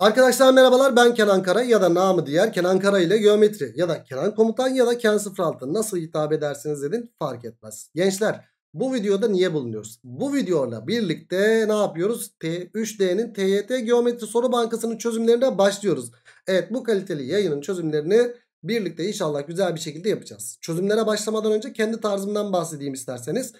Arkadaşlar merhabalar ben Kenan Kara ya da namı diğer Kenan Kara ile geometri ya da Kenan komutan ya da Ken 06 nasıl hitap edersiniz dedin fark etmez. Gençler bu videoda niye bulunuyoruz? Bu videoyla birlikte ne yapıyoruz? T3D'nin TYT Geometri Soru Bankası'nın çözümlerine başlıyoruz. Evet bu kaliteli yayının çözümlerini birlikte inşallah güzel bir şekilde yapacağız. Çözümlere başlamadan önce kendi tarzımdan bahsedeyim isterseniz.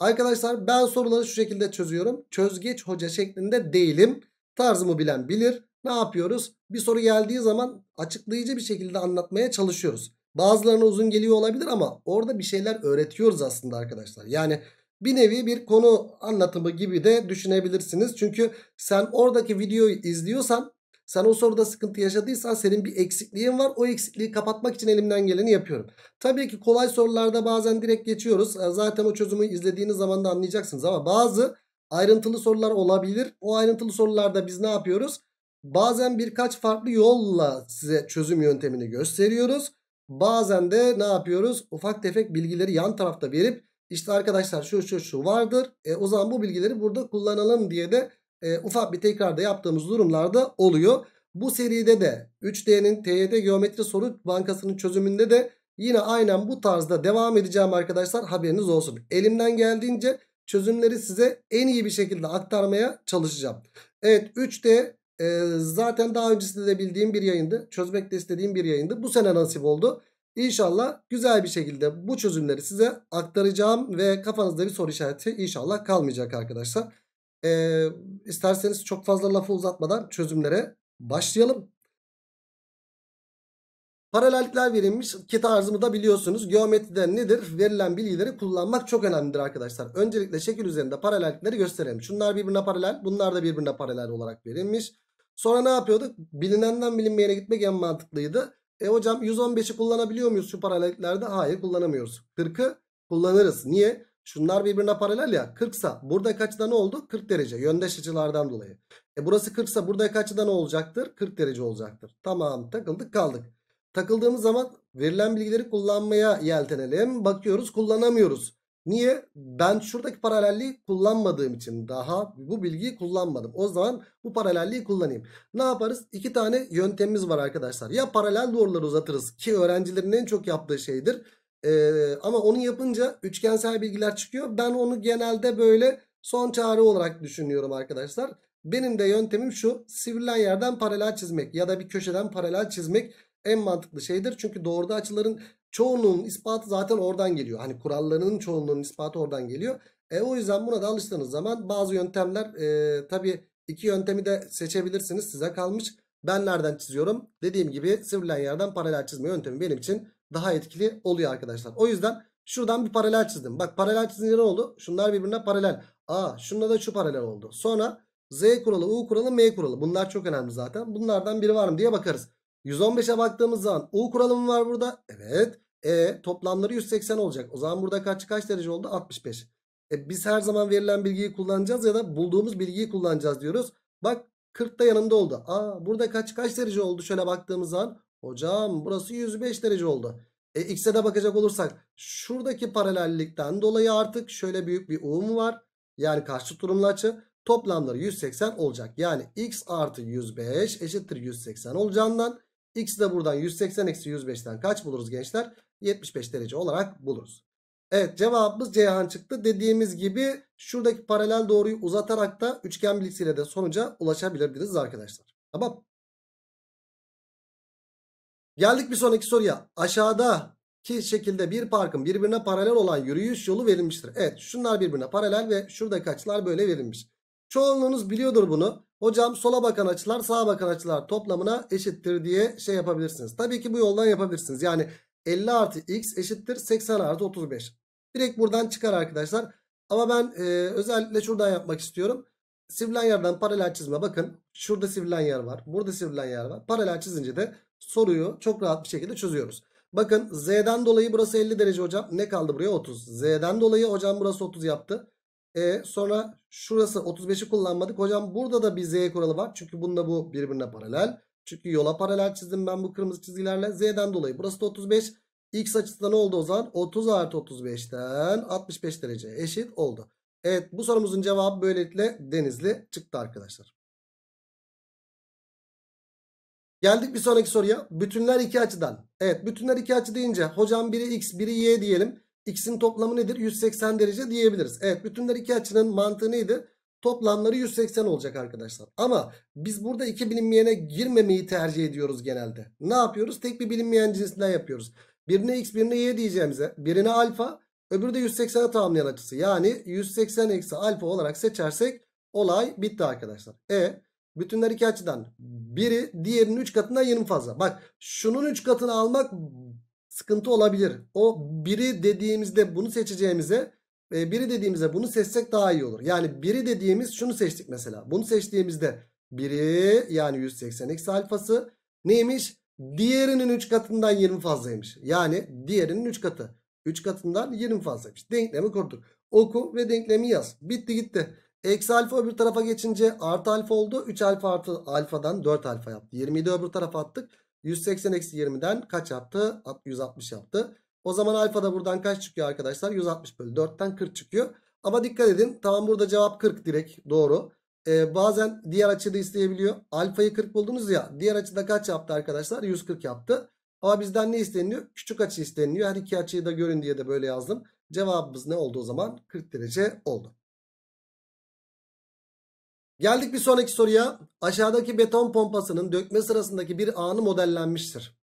Arkadaşlar ben soruları şu şekilde çözüyorum. Çözgeç hoca şeklinde değilim. Tarzımı bilen bilir ne yapıyoruz? Bir soru geldiği zaman açıklayıcı bir şekilde anlatmaya çalışıyoruz. Bazılarına uzun geliyor olabilir ama orada bir şeyler öğretiyoruz aslında arkadaşlar. Yani bir nevi bir konu anlatımı gibi de düşünebilirsiniz. Çünkü sen oradaki videoyu izliyorsan sen o soruda sıkıntı yaşadıysan senin bir eksikliğin var. O eksikliği kapatmak için elimden geleni yapıyorum. Tabii ki kolay sorularda bazen direkt geçiyoruz. E, zaten o çözümü izlediğiniz zaman da anlayacaksınız ama bazı ayrıntılı sorular olabilir. O ayrıntılı sorularda biz ne yapıyoruz? Bazen birkaç farklı yolla size çözüm yöntemini gösteriyoruz. Bazen de ne yapıyoruz? Ufak tefek bilgileri yan tarafta verip işte arkadaşlar şu şu şu vardır. E, o zaman bu bilgileri burada kullanalım diye de e, ufak bir tekrarda yaptığımız durumlarda oluyor. Bu seride de 3D'nin TYT geometri soru bankasının çözümünde de yine aynen bu tarzda devam edeceğim arkadaşlar haberiniz olsun. Elimden geldiğince çözümleri size en iyi bir şekilde aktarmaya çalışacağım. Evet 3D e, zaten daha öncesinde de bildiğim bir yayındı. Çözmek de istediğim bir yayındı. Bu sene nasip oldu. İnşallah güzel bir şekilde bu çözümleri size aktaracağım ve kafanızda bir soru işareti inşallah kalmayacak arkadaşlar. E, isterseniz çok fazla lafı uzatmadan çözümlere başlayalım. Paralellikler verilmiş. Ket arzımı da biliyorsunuz. Geometride nedir? Verilen bilgileri kullanmak çok önemlidir arkadaşlar. Öncelikle şekil üzerinde paralellikleri gösterelim. Şunlar birbirine paralel. Bunlar da birbirine paralel olarak verilmiş. Sonra ne yapıyorduk? Bilinenden bilinmeyene gitmek en mantıklıydı. E hocam 115'i kullanabiliyor muyuz şu paralellerde? Hayır kullanamıyoruz. 40'ı kullanırız. Niye? Şunlar birbirine paralel ya 40 sa buradaki açıda ne oldu? 40 derece yöndeş açılardan dolayı. E burası 40 sa buradaki açıda ne olacaktır? 40 derece olacaktır. Tamam takıldık kaldık. Takıldığımız zaman verilen bilgileri kullanmaya yeltenelim. Bakıyoruz kullanamıyoruz. Niye? Ben şuradaki paralelliği kullanmadığım için daha bu bilgiyi kullanmadım. O zaman bu paralelliği kullanayım. Ne yaparız? İki tane yöntemimiz var arkadaşlar. Ya paralel doğruları uzatırız ki öğrencilerin en çok yaptığı şeydir. Ee, ama onu yapınca üçgensel bilgiler çıkıyor. Ben onu genelde böyle son çare olarak düşünüyorum arkadaşlar. Benim de yöntemim şu. Sivrilen yerden paralel çizmek ya da bir köşeden paralel çizmek en mantıklı şeydir. Çünkü doğruda açıların Çoğunluğun ispatı zaten oradan geliyor. Hani kurallarının çoğunluğunun ispatı oradan geliyor. E o yüzden buna da alıştığınız zaman bazı yöntemler e, tabi iki yöntemi de seçebilirsiniz size kalmış. Ben nereden çiziyorum? Dediğim gibi sivrilen yerden paralel çizme yöntemi benim için daha etkili oluyor arkadaşlar. O yüzden şuradan bir paralel çizdim. Bak paralel çizince ne oldu? Şunlar birbirine paralel. Aa şununla da şu paralel oldu. Sonra Z kuralı, U kuralı, M kuralı. Bunlar çok önemli zaten. Bunlardan biri var mı diye bakarız. 115'e baktığımız zaman U kuralı mı var burada? Evet. E toplamları 180 olacak. O zaman burada kaç kaç derece oldu? 65. E, biz her zaman verilen bilgiyi kullanacağız ya da bulduğumuz bilgiyi kullanacağız diyoruz. Bak 40 da yanımda oldu. Aa burada kaç kaç derece oldu şöyle baktığımız zaman. Hocam burası 105 derece oldu. E, X'e de bakacak olursak şuradaki paralellikten dolayı artık şöyle büyük bir U mu var? Yani karşı durumlu açı toplamları 180 olacak. Yani X artı 105 eşittir 180 olacağından X de buradan 180 eksi 105'ten kaç buluruz gençler? 75 derece olarak buluruz. Evet cevabımız Ceyhan çıktı. Dediğimiz gibi şuradaki paralel doğruyu uzatarak da üçgen bilgisiyle de sonuca ulaşabilirdiniz arkadaşlar. Tamam. Geldik bir sonraki soruya. aşağıdaki şekilde bir parkın birbirine paralel olan yürüyüş yolu verilmiştir. Evet şunlar birbirine paralel ve şuradaki açılar böyle verilmiş. Çoğunluğunuz biliyordur bunu. Hocam sola bakan açılar sağa bakan açılar toplamına eşittir diye şey yapabilirsiniz. Tabii ki bu yoldan yapabilirsiniz. Yani 50 artı x eşittir 80 artı 35. Direkt buradan çıkar arkadaşlar. Ama ben e, özellikle şuradan yapmak istiyorum. Sivrilen yerden paralel çizme bakın. Şurada sivrilen yer var. Burada sivrilen yer var. Paralel çizince de soruyu çok rahat bir şekilde çözüyoruz. Bakın Z'den dolayı burası 50 derece hocam. Ne kaldı buraya? 30. Z'den dolayı hocam burası 30 yaptı. E, sonra şurası 35'i kullanmadık. Hocam burada da bir Z kuralı var. Çünkü bunda bu birbirine paralel. Çünkü yola paralel çizdim ben bu kırmızı çizgilerle. Z'den dolayı. Burası da 35. X açısından oldu o zaman? 30 artı 35'ten 65 derece eşit oldu. Evet bu sorumuzun cevabı böylelikle denizli çıktı arkadaşlar. Geldik bir sonraki soruya. Bütünler iki açıdan. Evet bütünler iki açı deyince hocam biri x biri y diyelim. X'in toplamı nedir? 180 derece diyebiliriz. Evet bütünler iki açının mantığı neydi? Toplamları 180 olacak arkadaşlar. Ama biz burada iki bilinmeyene girmemeyi tercih ediyoruz genelde. Ne yapıyoruz? Tek bir bilinmeyen cinsinden yapıyoruz. Birine x birine y diyeceğimize birine alfa öbürü de 180'e tamamlayan açısı. Yani 180 eksi alfa olarak seçersek olay bitti arkadaşlar. E bütünler iki açıdan biri diğerinin 3 katına 20 fazla. Bak şunun 3 katını almak sıkıntı olabilir. O biri dediğimizde bunu seçeceğimize e, biri dediğimizde bunu seçsek daha iyi olur. Yani biri dediğimiz şunu seçtik mesela. Bunu seçtiğimizde biri yani 180 eksi alfası neymiş? Diğerinin 3 katından 20 fazlaymış. Yani diğerinin 3 katı. 3 katından 20 fazlaymış. Denklemi kurduk. Oku ve denklemi yaz. Bitti gitti. Eksi alfa öbür tarafa geçince artı alfa oldu. 3 alfa artı alfadan 4 alfa yaptı. 20'yi de öbür tarafa attık. 180 eksi 20'den kaç yaptı? 160 yaptı. O zaman alfa da buradan kaç çıkıyor arkadaşlar? 160 bölü 4'ten 40 çıkıyor. Ama dikkat edin tamam burada cevap 40 direkt doğru. Ee, bazen diğer açıda isteyebiliyor. Alfayı 40 buldunuz ya diğer açıda kaç yaptı arkadaşlar? 140 yaptı. Ama bizden ne isteniyor? Küçük açı isteniyor. Her iki açıyı da görün diye de böyle yazdım. Cevabımız ne oldu o zaman? 40 derece oldu. Geldik bir sonraki soruya. Aşağıdaki beton pompasının dökme sırasındaki bir anı modellenmiştir.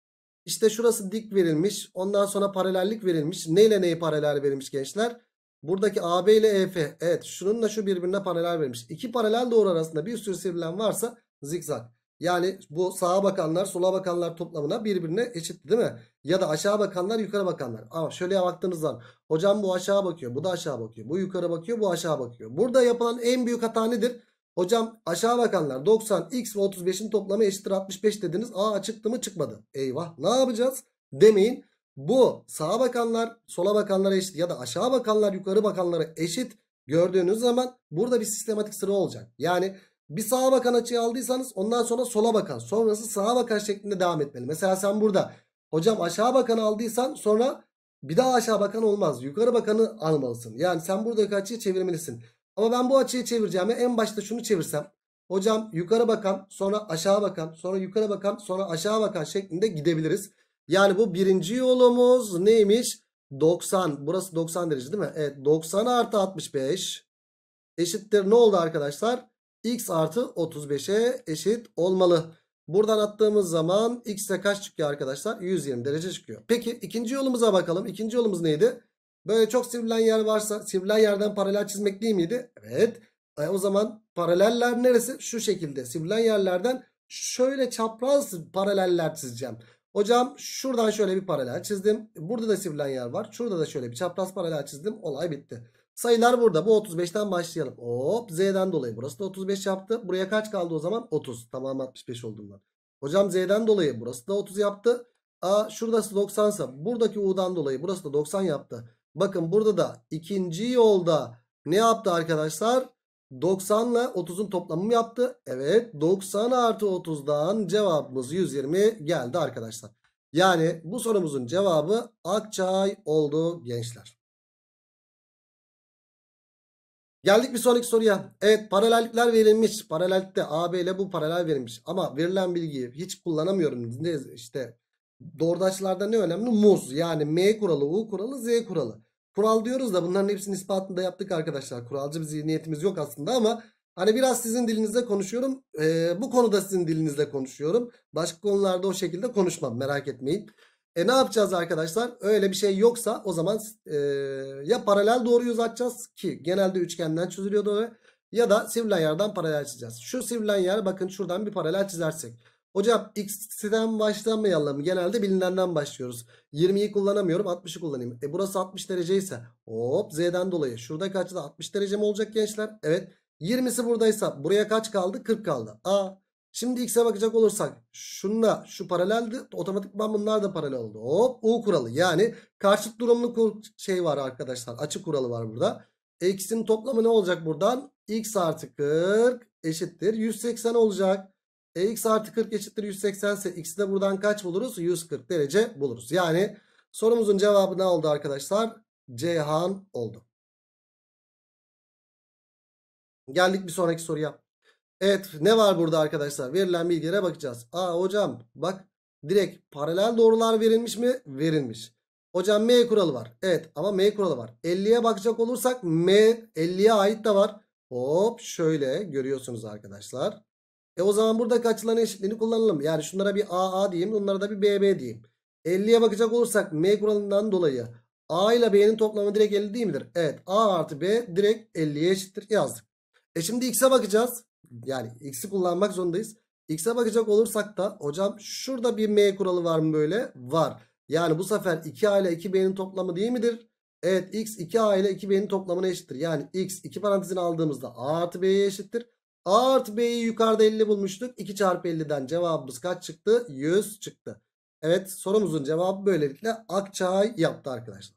İşte şurası dik verilmiş. Ondan sonra paralellik verilmiş. Ne ile neyi paralel verilmiş gençler? Buradaki AB ile EF. Evet şununla şu birbirine paralel verilmiş. İki paralel doğru arasında bir sürü sivrilen varsa zikzak. Yani bu sağa bakanlar sola bakanlar toplamına birbirine eşit değil mi? Ya da aşağı bakanlar yukarı bakanlar. Ama şöyle baktığınız zaman hocam bu aşağı bakıyor bu da aşağı bakıyor. Bu yukarı bakıyor bu aşağı bakıyor. Burada yapılan en büyük hata nedir? Hocam aşağı bakanlar 90 x ve 35'in toplamı eşittir 65 dediniz. Aa çıktı mı çıkmadı. Eyvah ne yapacağız demeyin. Bu sağa bakanlar sola bakanlara eşit ya da aşağı bakanlar yukarı bakanlara eşit gördüğünüz zaman burada bir sistematik sıra olacak. Yani bir sağa bakan açıyı aldıysanız ondan sonra sola bakan sonrası sağa bakan şeklinde devam etmeli. Mesela sen burada hocam aşağı bakan aldıysan sonra bir daha aşağı bakan olmaz. Yukarı bakanı almalısın. Yani sen buradaki açıyı çevirmelisin. Ama ben bu açıyı çevireceğim. Ya. En başta şunu çevirsem. Hocam yukarı bakan sonra aşağı bakan sonra yukarı bakan sonra aşağı bakan şeklinde gidebiliriz. Yani bu birinci yolumuz neymiş? 90 burası 90 derece değil mi? Evet 90 artı 65 eşittir ne oldu arkadaşlar? X artı 35'e eşit olmalı. Buradan attığımız zaman x'e kaç çıkıyor arkadaşlar? 120 derece çıkıyor. Peki ikinci yolumuza bakalım. İkinci yolumuz neydi? Böyle çok sivrilen yer varsa sivrilen yerden paralel çizmek değil miydi? Evet. E, o zaman paraleller neresi? Şu şekilde sivrilen yerlerden şöyle çapraz paraleller çizeceğim. Hocam şuradan şöyle bir paralel çizdim. Burada da sivrilen yer var. Şurada da şöyle bir çapraz paralel çizdim. Olay bitti. Sayılar burada. Bu 35'ten başlayalım. Hop Z'den dolayı. Burası da 35 yaptı. Buraya kaç kaldı o zaman? 30. Tamam 65 olduğundan. Hocam Z'den dolayı burası da 30 yaptı. A şurası 90 ise buradaki U'dan dolayı burası da 90 yaptı. Bakın burada da ikinci yolda ne yaptı arkadaşlar? 90 ile 30'un toplamı yaptı. Evet 90 artı 30'dan cevabımız 120 geldi arkadaşlar. Yani bu sorumuzun cevabı Akçay oldu gençler. Geldik bir sonraki soruya. Evet paralellikler verilmiş. Paralellikte AB ile bu paralel verilmiş. Ama verilen bilgiyi hiç kullanamıyorum. İşte Doğrudaçlarda ne önemli? Muz. Yani M kuralı, U kuralı, Z kuralı. Kural diyoruz da bunların hepsinin ispatını da yaptık arkadaşlar. Kuralcı bir zihniyetimiz yok aslında ama hani biraz sizin dilinizle konuşuyorum. Ee, bu konuda sizin dilinizle konuşuyorum. Başka konularda o şekilde konuşmam merak etmeyin. E ne yapacağız arkadaşlar? Öyle bir şey yoksa o zaman e, ya paralel doğru uzatacağız ki genelde üçgenden çözülüyordu ve ya da sivrilen yerden paralel çizeceğiz. Şu sivrilen yer bakın şuradan bir paralel çizersek. Hocam x'den başlamayalım. Genelde bilinenden başlıyoruz. 20'yi kullanamıyorum 60'ı kullanayım. E burası 60 derece ise hop z'den dolayı. Şurada kaçta 60 derece mi olacak gençler? Evet. 20'si buradaysa buraya kaç kaldı? 40 kaldı. A. Şimdi x'e bakacak olursak şunla şu paraleldi. Otomatikman bunlar da paralel oldu. Hop U kuralı. Yani karşıt durumlu şey var arkadaşlar. Açı kuralı var burada. E, X'in toplamı ne olacak buradan? X artı 40 eşittir. 180 olacak x artı 40 eşittir 180 ise x'i de buradan kaç buluruz? 140 derece buluruz. Yani sorumuzun cevabı ne oldu arkadaşlar? Cihan oldu. Geldik bir sonraki soruya. Evet ne var burada arkadaşlar? Verilen bilgilere bakacağız. Aa hocam bak direkt paralel doğrular verilmiş mi? Verilmiş. Hocam M kuralı var. Evet ama M kuralı var. 50'ye bakacak olursak M 50'ye ait de var. Hop şöyle görüyorsunuz arkadaşlar. E o zaman buradaki açıların eşitliğini kullanalım. Yani şunlara bir AA diyeyim. Bunlara da bir BB diyeyim. 50'ye bakacak olursak M kuralından dolayı A ile B'nin toplamı direkt 50 değil midir? Evet. A artı B direkt 50'ye eşittir yazdık. E şimdi X'e bakacağız. Yani X'i kullanmak zorundayız. X'e bakacak olursak da hocam şurada bir M kuralı var mı böyle? Var. Yani bu sefer 2A ile 2B'nin toplamı değil midir? Evet X 2A ile 2B'nin toplamına eşittir. Yani X 2 parantezini aldığımızda A artı B'ye eşittir. A artı B'yi yukarıda 50 bulmuştuk. 2 çarpı 50'den cevabımız kaç çıktı? 100 çıktı. Evet sorumuzun cevabı böylelikle Akçay yaptı arkadaşlar.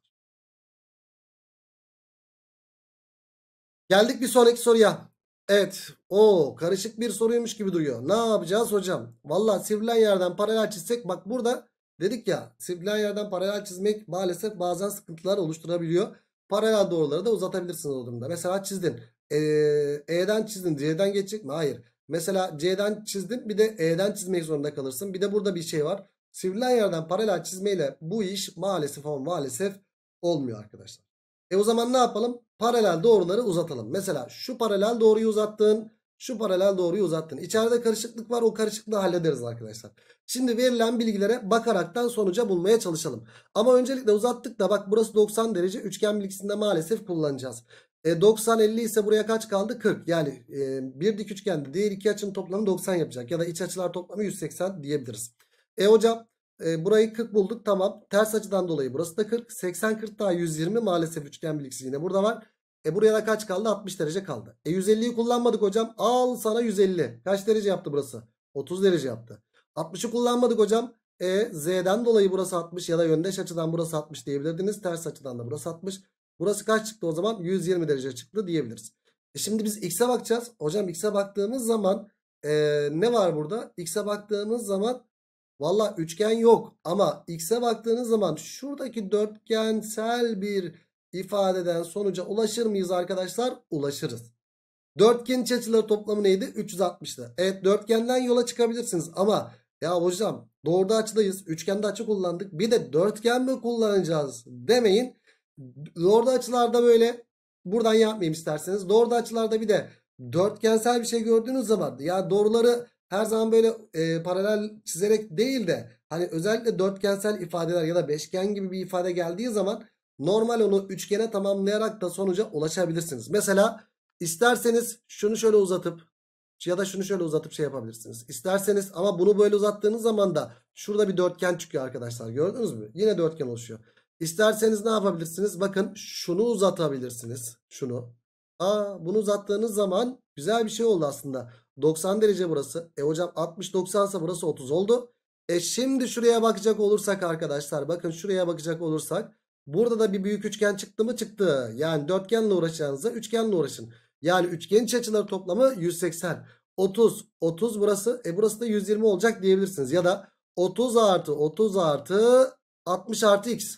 Geldik bir sonraki soruya. Evet. o karışık bir soruymuş gibi duruyor. Ne yapacağız hocam? Valla sivrilen yerden paralel çizsek bak burada dedik ya sivrilen yerden paralel çizmek maalesef bazen sıkıntılar oluşturabiliyor. Paralel doğruları da uzatabilirsiniz o durumda. Mesela çizdin. E'den çizdin C'den geçecek mi? Hayır. Mesela C'den çizdin bir de E'den çizmek zorunda kalırsın. Bir de burada bir şey var. Sivrilen yerden paralel çizmeyle bu iş maalesef ama maalesef olmuyor arkadaşlar. E o zaman ne yapalım? Paralel doğruları uzatalım. Mesela şu paralel doğruyu uzattın. Şu paralel doğruyu uzattın. İçeride karışıklık var. O karışıklığı hallederiz arkadaşlar. Şimdi verilen bilgilere bakaraktan sonuca bulmaya çalışalım. Ama öncelikle uzattık da bak burası 90 derece. Üçgen bilgisinde maalesef kullanacağız. E, 90 50 ise buraya kaç kaldı? 40. Yani e, bir dik üçgende diğer iki açının toplamı 90 yapacak. Ya da iç açılar toplamı 180 diyebiliriz. E hocam e, burayı 40 bulduk. Tamam. Ters açıdan dolayı burası da 40. 80 40 daha 120 maalesef üçgen bilgisi yine burada var. E buraya da kaç kaldı? 60 derece kaldı. E 150'yi kullanmadık hocam. Al sana 150. Kaç derece yaptı burası? 30 derece yaptı. 60'ı kullanmadık hocam. E Z'den dolayı burası 60 ya da yöndeş açıdan burası 60 diyebilirdiniz. Ters açıdan da burası 60. Burası kaç çıktı o zaman? 120 derece çıktı diyebiliriz. E şimdi biz x'e bakacağız. Hocam x'e baktığımız zaman ee, ne var burada? X'e baktığımız zaman valla üçgen yok. Ama x'e baktığınız zaman şuradaki dörtgensel bir ifadeden sonuca ulaşır mıyız arkadaşlar? Ulaşırız. Dörtgen iç açıları toplamı neydi? 360'tı. Evet dörtgenden yola çıkabilirsiniz ama ya hocam doğruda açıdayız. Üçgende açı kullandık. Bir de dörtgen mi kullanacağız demeyin. Doğru açılarda böyle buradan yapmayayım isterseniz. Doğru açılarda bir de dörtgensel bir şey gördüğünüz zaman ya doğruları her zaman böyle e, paralel çizerek değil de hani özellikle dörtgensel ifadeler ya da beşgen gibi bir ifade geldiği zaman normal onu üçgene tamamlayarak da sonuca ulaşabilirsiniz. Mesela isterseniz şunu şöyle uzatıp ya da şunu şöyle uzatıp şey yapabilirsiniz. İsterseniz ama bunu böyle uzattığınız zaman da şurada bir dörtgen çıkıyor arkadaşlar gördünüz mü? Yine dörtgen oluşuyor. İsterseniz ne yapabilirsiniz? Bakın şunu uzatabilirsiniz. Şunu. Aa, bunu uzattığınız zaman güzel bir şey oldu aslında. 90 derece burası. E hocam 60-90 ise burası 30 oldu. E şimdi şuraya bakacak olursak arkadaşlar. Bakın şuraya bakacak olursak. Burada da bir büyük üçgen çıktı mı çıktı. Yani dörtgenle uğraşacağınıza üçgenle uğraşın. Yani üçgen iç açıları toplamı 180. 30, 30 burası. E burası da 120 olacak diyebilirsiniz. Ya da 30 artı 30 artı 60 artı x.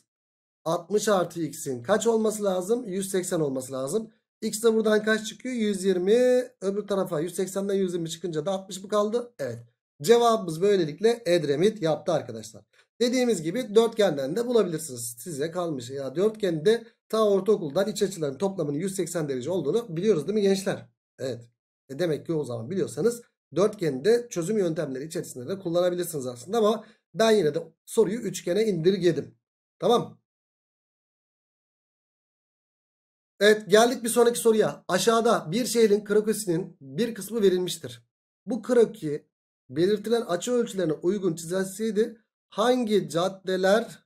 60 artı x'in kaç olması lazım? 180 olması lazım. X de buradan kaç çıkıyor? 120. Öbür tarafa 180'den 120 çıkınca da 60 mı kaldı? Evet. Cevabımız böylelikle Edremit yaptı arkadaşlar. Dediğimiz gibi dörtgenden de bulabilirsiniz. Size kalmış. Ya dörtgeni de ta ortaokuldan iç açıların toplamının 180 derece olduğunu biliyoruz değil mi gençler? Evet. E demek ki o zaman biliyorsanız dörtgeni de çözüm yöntemleri içerisinde de kullanabilirsiniz aslında ama ben yine de soruyu üçgene indirgedim. Tamam. Evet geldik bir sonraki soruya. Aşağıda bir şehrin krokisinin bir kısmı verilmiştir. Bu kroki belirtilen açı ölçülerine uygun çizilseydi hangi caddeler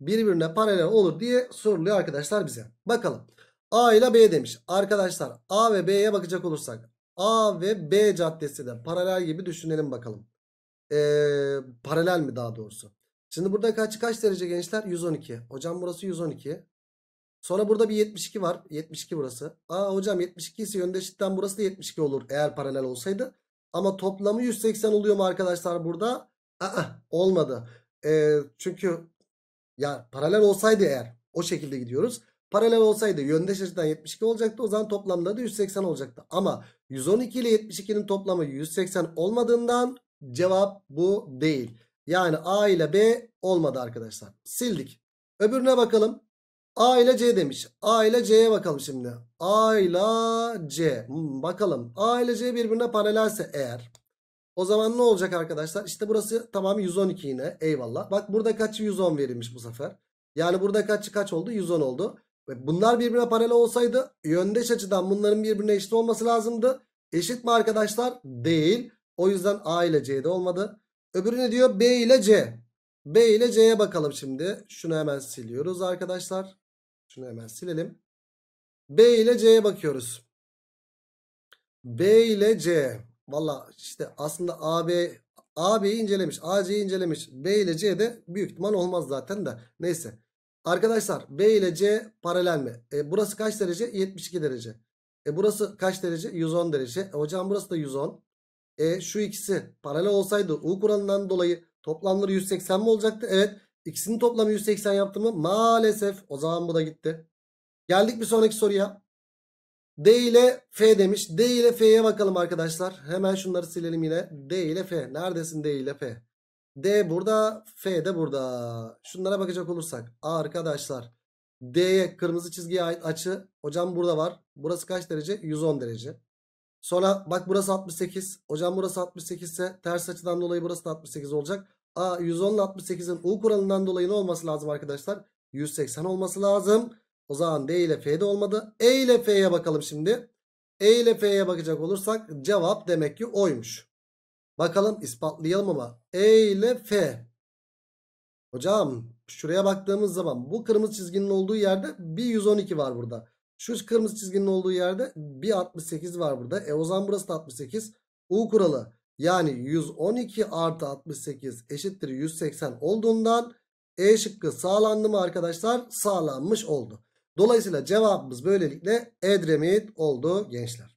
birbirine paralel olur diye soruluyor arkadaşlar bize. Bakalım. A ile B demiş. Arkadaşlar A ve B'ye bakacak olursak A ve B caddesi de paralel gibi düşünelim bakalım. Ee, paralel mi daha doğrusu? Şimdi burada kaç kaç derece gençler? 112. Hocam burası 112. Sonra burada bir 72 var. 72 burası. Aa hocam 72 ise yöndeşitten burası da 72 olur eğer paralel olsaydı. Ama toplamı 180 oluyor mu arkadaşlar burada? Aa olmadı. Ee, çünkü ya paralel olsaydı eğer o şekilde gidiyoruz. Paralel olsaydı yöndeş açıdan 72 olacaktı. O zaman toplamda da 180 olacaktı. Ama 112 ile 72'nin toplamı 180 olmadığından cevap bu değil. Yani A ile B olmadı arkadaşlar. Sildik. Öbürüne bakalım. A ile C demiş. A ile C'ye bakalım şimdi. A ile C. Hmm, bakalım. A ile C birbirine paralelse eğer. O zaman ne olacak arkadaşlar? İşte burası tamam 112 yine. Eyvallah. Bak burada kaç 110 verilmiş bu sefer. Yani burada kaç kaç oldu? 110 oldu. Bunlar birbirine paralel olsaydı yöndeş açıdan bunların birbirine eşit olması lazımdı. Eşit mi arkadaşlar? Değil. O yüzden A ile C de olmadı. Öbürü ne diyor? B ile C. B ile C'ye bakalım şimdi. Şunu hemen siliyoruz arkadaşlar. Şunu hemen silelim. B ile C'ye bakıyoruz. B ile C. Valla işte aslında AB AB'yi incelemiş. AC'yi incelemiş. B ile C de büyük ihtimal olmaz zaten de. Neyse. Arkadaşlar B ile C paralel mi? E, burası kaç derece? 72 derece. E, burası kaç derece? 110 derece. E, hocam burası da 110. E, şu ikisi paralel olsaydı U kuralından dolayı toplamları 180 mi olacaktı? Evet. İkisinin toplamı 180 yaptı mı? Maalesef. O zaman bu da gitti. Geldik bir sonraki soruya. D ile F demiş. D ile F'ye bakalım arkadaşlar. Hemen şunları silelim yine. D ile F. Neredesin D ile F? D burada. F de burada. Şunlara bakacak olursak. Arkadaşlar. D'ye kırmızı çizgiye ait açı. Hocam burada var. Burası kaç derece? 110 derece. Sonra bak burası 68. Hocam burası 68 ise ters açıdan dolayı burası da 68 olacak. A 110 68'in U kuralından dolayı ne olması lazım arkadaşlar? 180 olması lazım. O zaman D ile F de olmadı. E ile F'ye bakalım şimdi. E ile F'ye bakacak olursak cevap demek ki oymuş. Bakalım ispatlayalım ama. E ile F. Hocam şuraya baktığımız zaman bu kırmızı çizginin olduğu yerde bir 112 var burada. Şu kırmızı çizginin olduğu yerde bir 68 var burada. E o zaman burası da 68. U kuralı. Yani 112 artı 68 eşittir 180 olduğundan E şıkkı sağlandı mı arkadaşlar? Sağlanmış oldu. Dolayısıyla cevabımız böylelikle Edremit oldu gençler.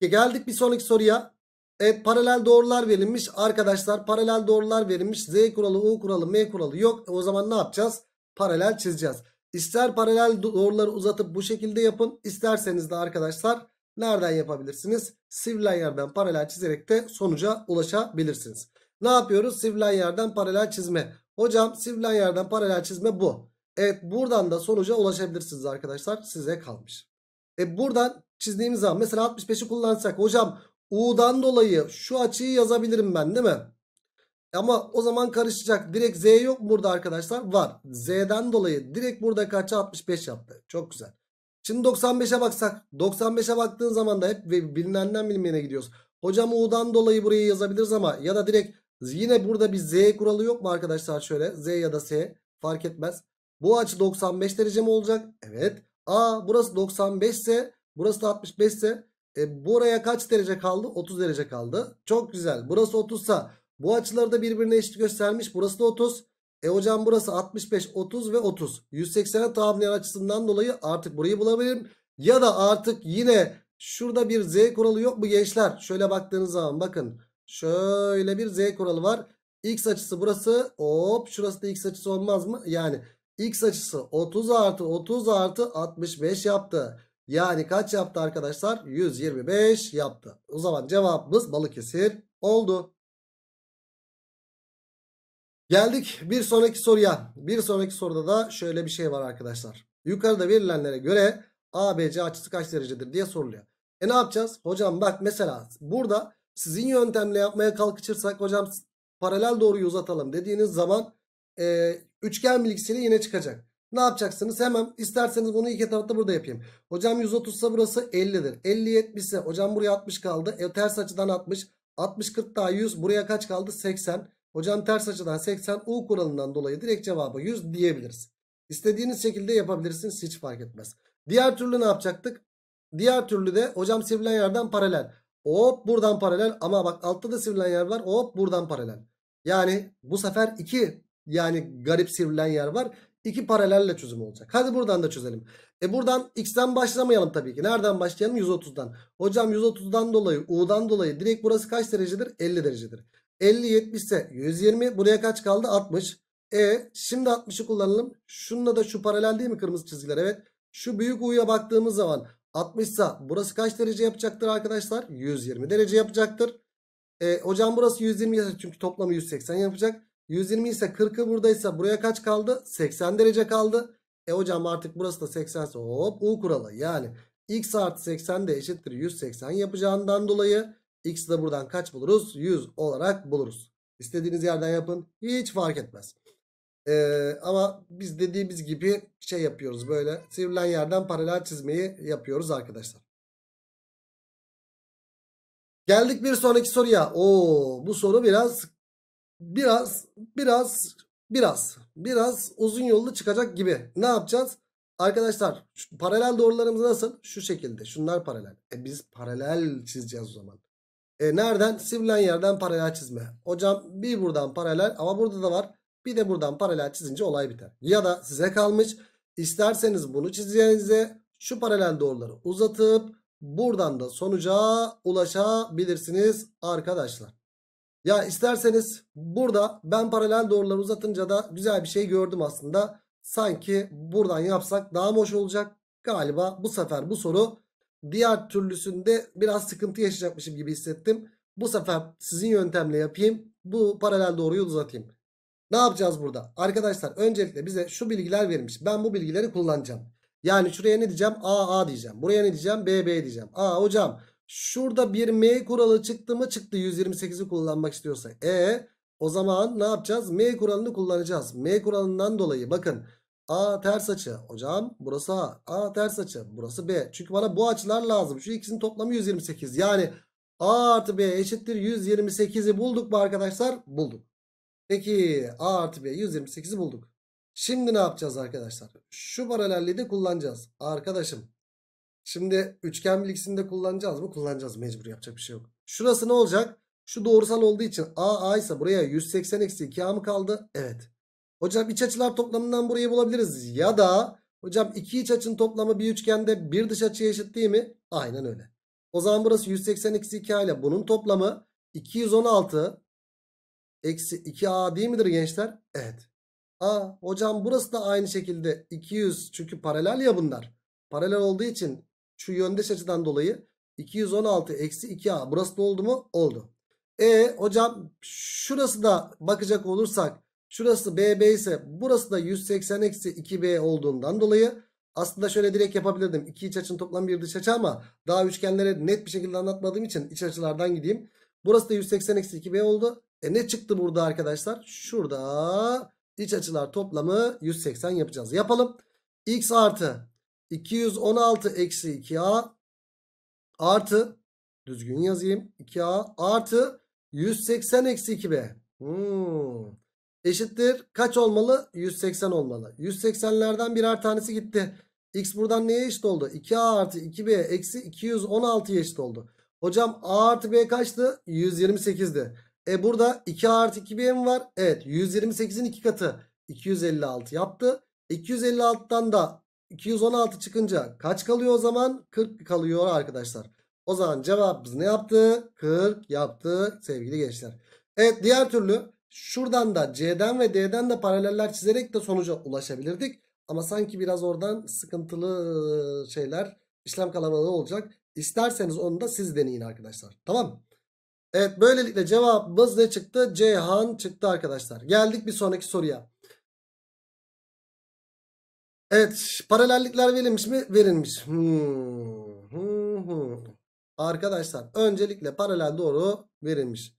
Geldik bir sonraki soruya. Evet paralel doğrular verilmiş. Arkadaşlar paralel doğrular verilmiş. Z kuralı, U kuralı, M kuralı yok. E o zaman ne yapacağız? Paralel çizeceğiz. İster paralel doğruları uzatıp bu şekilde yapın. isterseniz de arkadaşlar Nereden yapabilirsiniz? Sivrilen yerden paralel çizerek de sonuca ulaşabilirsiniz. Ne yapıyoruz? Sivrilen yerden paralel çizme. Hocam sivrilen yerden paralel çizme bu. Evet buradan da sonuca ulaşabilirsiniz arkadaşlar. Size kalmış. E buradan çizdiğimiz zaman mesela 65'i kullansak hocam U'dan dolayı şu açıyı yazabilirim ben değil mi? Ama o zaman karışacak. Direkt Z yok mu burada arkadaşlar? Var. Z'den dolayı direkt burada kaç 65 yaptı. Çok güzel. Şimdi 95'e baksak. 95'e baktığın zaman da hep bilinenden bilinmeyene gidiyoruz. Hocam U'dan dolayı burayı yazabiliriz ama ya da direkt yine burada bir Z kuralı yok mu arkadaşlar şöyle? Z ya da S fark etmez. Bu açı 95 derece mi olacak? Evet. A burası 95 ise burası da 65 ise e, buraya kaç derece kaldı? 30 derece kaldı. Çok güzel. Burası 30 ise bu açıları da birbirine eşit göstermiş. Burası da 30. E hocam burası 65, 30 ve 30. 180'e tamamlayan açısından dolayı artık burayı bulabilirim. Ya da artık yine şurada bir z kuralı yok mu gençler? Şöyle baktığınız zaman bakın. Şöyle bir z kuralı var. X açısı burası. Hop şurası da x açısı olmaz mı? Yani x açısı 30 artı 30 artı 65 yaptı. Yani kaç yaptı arkadaşlar? 125 yaptı. O zaman cevabımız balık Balıkesir oldu. Geldik bir sonraki soruya. Bir sonraki soruda da şöyle bir şey var arkadaşlar. Yukarıda verilenlere göre ABC açısı kaç derecedir diye soruluyor. E ne yapacağız? Hocam bak mesela burada sizin yöntemle yapmaya kalkışırsak hocam paralel doğruyu uzatalım dediğiniz zaman e, üçgen bilgisiyle yine çıkacak. Ne yapacaksınız? Hemen isterseniz bunu iki tarafta burada yapayım. Hocam 130 ise burası 50'dir. 50 70 ise hocam buraya 60 kaldı. E, ters açıdan 60. 60 40 daha 100. Buraya kaç kaldı? 80. Hocam ters açıdan 80 U kuralından dolayı direkt cevabı 100 diyebiliriz. İstediğiniz şekilde yapabilirsiniz hiç fark etmez. Diğer türlü ne yapacaktık? Diğer türlü de hocam sivrilen yerden paralel. Hop buradan paralel ama bak altta da sivrilen yer var hop buradan paralel. Yani bu sefer 2 yani garip sivrilen yer var. 2 paralelle çözüm olacak. Hadi buradan da çözelim. E buradan x'ten başlamayalım tabii ki. Nereden başlayalım? 130'dan. Hocam 130'dan dolayı u'dan dolayı direkt burası kaç derecedir? 50 derecedir. 50 70 ise 120. Buraya kaç kaldı? 60. E şimdi 60'ı kullanalım. Şununla da şu paralel değil mi kırmızı çizgiler? Evet. Şu büyük U'ya baktığımız zaman 60 ise burası kaç derece yapacaktır arkadaşlar? 120 derece yapacaktır. E, hocam burası 120 ise çünkü toplamı 180 yapacak. 120 ise 40'ı buradaysa buraya kaç kaldı? 80 derece kaldı. E hocam artık burası da 80 ise hop U kuralı. Yani x artı 80 de eşittir 180 yapacağından dolayı X'i de buradan kaç buluruz? 100 olarak buluruz. İstediğiniz yerden yapın. Hiç fark etmez. Ee, ama biz dediğimiz gibi şey yapıyoruz böyle sivrilen yerden paralel çizmeyi yapıyoruz arkadaşlar. Geldik bir sonraki soruya. Oo bu soru biraz biraz biraz biraz biraz uzun yollu çıkacak gibi. Ne yapacağız? Arkadaşlar paralel doğrularımız nasıl? Şu şekilde. Şunlar paralel. E biz paralel çizeceğiz o zaman. E, nereden? Sivrilen yerden paralel çizme. Hocam bir buradan paralel ama burada da var. Bir de buradan paralel çizince olay biter. Ya da size kalmış. İsterseniz bunu çizeceğinize şu paralel doğruları uzatıp buradan da sonuca ulaşabilirsiniz arkadaşlar. Ya isterseniz burada ben paralel doğruları uzatınca da güzel bir şey gördüm aslında. Sanki buradan yapsak daha hoş olacak. Galiba bu sefer bu soru Diğer türlüsünde biraz sıkıntı yaşayacakmışım gibi hissettim. Bu sefer sizin yöntemle yapayım. Bu paralel doğruyu uzatayım. Ne yapacağız burada? Arkadaşlar öncelikle bize şu bilgiler verilmiş. Ben bu bilgileri kullanacağım. Yani şuraya ne diyeceğim? A A diyeceğim. Buraya ne diyeceğim? B B diyeceğim. Aa hocam şurada bir M kuralı çıktı mı? Çıktı 128'i kullanmak istiyorsa. E o zaman ne yapacağız? M kuralını kullanacağız. M kuralından dolayı bakın A ters açı. Hocam burası A. A ters açı. Burası B. Çünkü bana bu açılar lazım. Şu ikisinin toplamı 128. Yani A artı B eşittir 128'i bulduk mu arkadaşlar? Bulduk. Peki A artı B 128'i bulduk. Şimdi ne yapacağız arkadaşlar? Şu paralelliği de kullanacağız. Arkadaşım şimdi üçgen bilgisini de kullanacağız mı? Kullanacağız mecbur yapacak bir şey yok. Şurası ne olacak? Şu doğrusal olduğu için A A ise buraya 180-2A mı kaldı? Evet. Hocam iç açılar toplamından burayı bulabiliriz. Ya da hocam iki iç açın toplamı bir üçgende bir dış açıya eşit değil mi? Aynen öyle. O zaman burası 180 eksi 2a ile bunun toplamı 216 eksi 2a değil midir gençler? Evet. Aa, hocam burası da aynı şekilde 200 çünkü paralel ya bunlar. Paralel olduğu için şu yöndeş açıdan dolayı 216 eksi 2a burası da oldu mu? Oldu. E hocam şurası da bakacak olursak Şurası BB ise burası da 180 eksi 2B olduğundan dolayı aslında şöyle direkt yapabilirdim. İki iç açın toplam bir dış açı ama daha üçgenlere net bir şekilde anlatmadığım için iç açılardan gideyim. Burası da 180 eksi 2B oldu. E ne çıktı burada arkadaşlar? Şurada iç açılar toplamı 180 yapacağız. Yapalım. X artı 216 eksi 2A artı düzgün yazayım. 2A artı 180 eksi 2B. Hmm eşittir. Kaç olmalı? 180 olmalı. 180'lerden birer tanesi gitti. X buradan neye eşit oldu? 2A artı 2B eksi 216'ya eşit oldu. Hocam A artı B kaçtı? 128'di. E burada 2A artı 2B mi var? Evet 128'in 2 katı 256 yaptı. 256'dan da 216 çıkınca kaç kalıyor o zaman? 40 kalıyor arkadaşlar. O zaman cevabımız ne yaptı? 40 yaptı sevgili gençler. Evet diğer türlü Şuradan da C'den ve D'den de paraleller çizerek de sonuca ulaşabilirdik. Ama sanki biraz oradan sıkıntılı şeyler işlem kalabalığı olacak. İsterseniz onu da siz deneyin arkadaşlar. Tamam Evet böylelikle cevabımız ne çıktı? Ceyhan çıktı arkadaşlar. Geldik bir sonraki soruya. Evet paralellikler verilmiş mi? Verilmiş. Hmm, hmm, Arkadaşlar öncelikle paralel doğru verilmiş.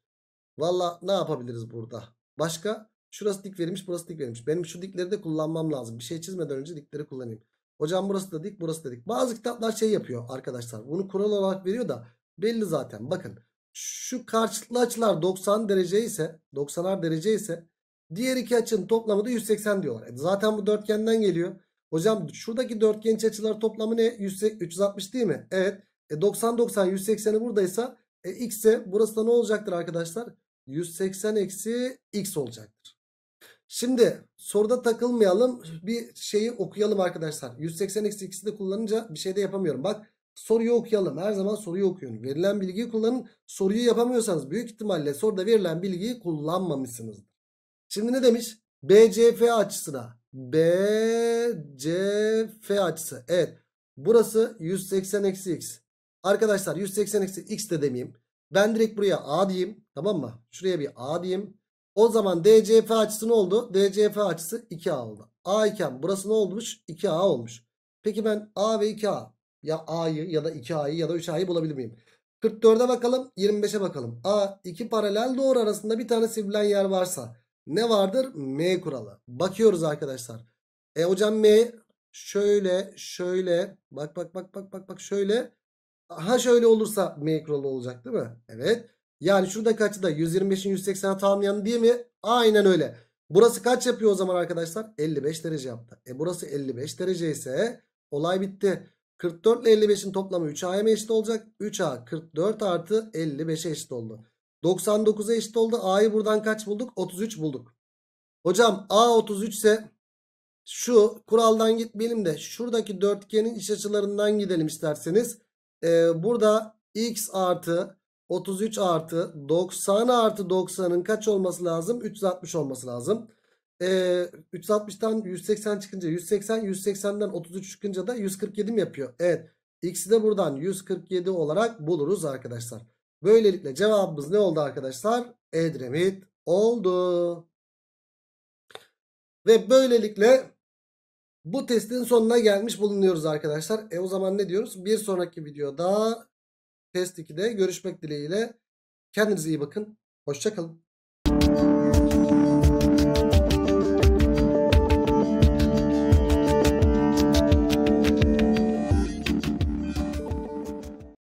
Valla ne yapabiliriz burada? Başka? Şurası dik verilmiş burası dik verilmiş. Benim şu dikleri de kullanmam lazım. Bir şey çizmeden önce dikleri kullanayım. Hocam burası da dik burası da dik. Bazı kitaplar şey yapıyor arkadaşlar. Bunu kural olarak veriyor da belli zaten. Bakın şu karşılıklı açılar 90 derece ise 90'ar derece ise diğer iki açının toplamı da 180 diyorlar. E zaten bu dörtgenden geliyor. Hocam şuradaki dörtgen açılar toplamı ne? 360 değil mi? Evet. E 90 90 180'i buradaysa e, x ise burası da ne olacaktır arkadaşlar? 180 eksi x olacaktır. Şimdi soruda takılmayalım. Bir şeyi okuyalım arkadaşlar. 180 eksi x'i de kullanınca bir şey de yapamıyorum. Bak soruyu okuyalım. Her zaman soruyu okuyun. Verilen bilgiyi kullanın. Soruyu yapamıyorsanız büyük ihtimalle soruda verilen bilgiyi kullanmamışsınız. Şimdi ne demiş? BCF açısı da BCF açısı. Evet. Burası 180 eksi x. Arkadaşlar 180 eksi x de demeyeyim. Ben direkt buraya a diyeyim. Tamam mı? Şuraya bir a diyeyim. O zaman DCF açısı ne oldu? DCF açısı 2A oldu. A iken burası ne olmuş? 2A olmuş. Peki ben A ve 2A ya A'yı ya da 2A'yı ya da 3A'yı bulabilir miyim? 44'e bakalım 25'e bakalım. A iki paralel doğru arasında bir tane sivrilen yer varsa ne vardır? M kuralı. Bakıyoruz arkadaşlar. E hocam M şöyle şöyle bak bak bak bak bak bak şöyle Ha şöyle olursa M olacak değil mi? Evet. Yani şurada kaçı da 125'in 180'e tamamlayan değil mi? Aynen öyle. Burası kaç yapıyor o zaman arkadaşlar? 55 derece yaptı. E burası 55 derece ise olay bitti. 44 ile 55'in toplamı 3A'ya mı eşit olacak? 3A 44 artı 55'e eşit oldu. 99'a eşit oldu. A'yı buradan kaç bulduk? 33 bulduk. Hocam A 33 ise şu kuraldan gitmeyelim de şuradaki dörtgenin iç açılarından gidelim isterseniz e, burada x artı 33 artı 90 artı 90'ın kaç olması lazım? 360 olması lazım. E, 360'tan 180 çıkınca 180, 180'den 33 çıkınca da 147 mi yapıyor? Evet. X'i de buradan 147 olarak buluruz arkadaşlar. Böylelikle cevabımız ne oldu arkadaşlar? Edremit oldu. Ve böylelikle bu testin sonuna gelmiş bulunuyoruz arkadaşlar. E o zaman ne diyoruz? Bir sonraki videoda test 2'de görüşmek dileğiyle. Kendinize iyi bakın. Hoşçakalın.